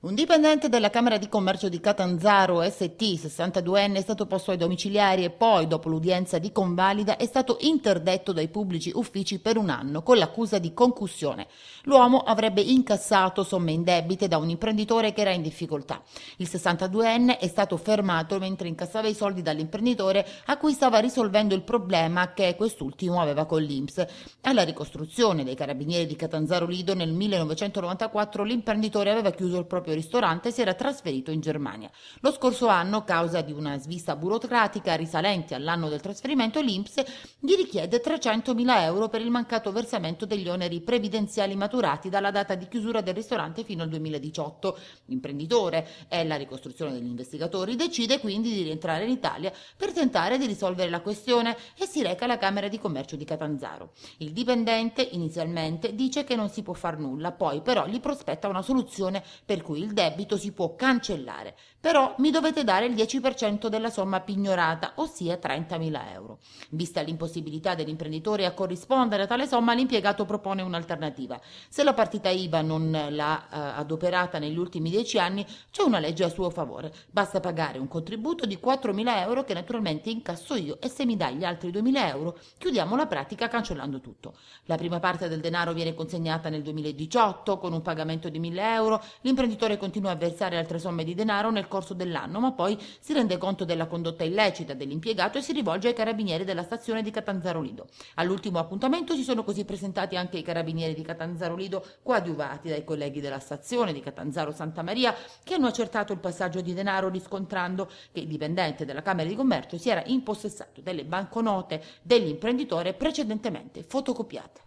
Un dipendente della Camera di Commercio di Catanzaro ST, 62enne, è stato posto ai domiciliari e poi, dopo l'udienza di convalida, è stato interdetto dai pubblici uffici per un anno con l'accusa di concussione. L'uomo avrebbe incassato somme indebite da un imprenditore che era in difficoltà. Il 62enne è stato fermato mentre incassava i soldi dall'imprenditore a cui stava risolvendo il problema che quest'ultimo aveva con l'Inps. Alla ricostruzione dei carabinieri di Catanzaro Lido nel 1994 l'imprenditore aveva chiuso il proprio proprio ristorante si era trasferito in Germania. Lo scorso anno, causa di una svista burocratica risalente all'anno del trasferimento, l'INPS gli richiede 300.000 euro per il mancato versamento degli oneri previdenziali maturati dalla data di chiusura del ristorante fino al 2018. L'imprenditore e la ricostruzione degli investigatori decide quindi di rientrare in Italia per tentare di risolvere la questione e si reca alla Camera di Commercio di Catanzaro. Il dipendente inizialmente dice che non si può far nulla, poi però gli prospetta una soluzione per cui cui il debito si può cancellare però mi dovete dare il 10% della somma pignorata ossia 30.000 euro vista l'impossibilità dell'imprenditore a corrispondere a tale somma l'impiegato propone un'alternativa se la partita IVA non l'ha eh, adoperata negli ultimi 10 anni c'è una legge a suo favore basta pagare un contributo di 4.000 euro che naturalmente incasso io e se mi dai gli altri 2.000 euro chiudiamo la pratica cancellando tutto la prima parte del denaro viene consegnata nel 2018 con un pagamento di 1.000 euro l'imprenditore L'autore continua a versare altre somme di denaro nel corso dell'anno, ma poi si rende conto della condotta illecita dell'impiegato e si rivolge ai carabinieri della stazione di Catanzaro Lido. All'ultimo appuntamento si sono così presentati anche i carabinieri di Catanzaro Lido, coadiuvati dai colleghi della stazione di Catanzaro Santa Maria, che hanno accertato il passaggio di denaro riscontrando che il dipendente della Camera di Commercio si era impossessato delle banconote dell'imprenditore precedentemente fotocopiate.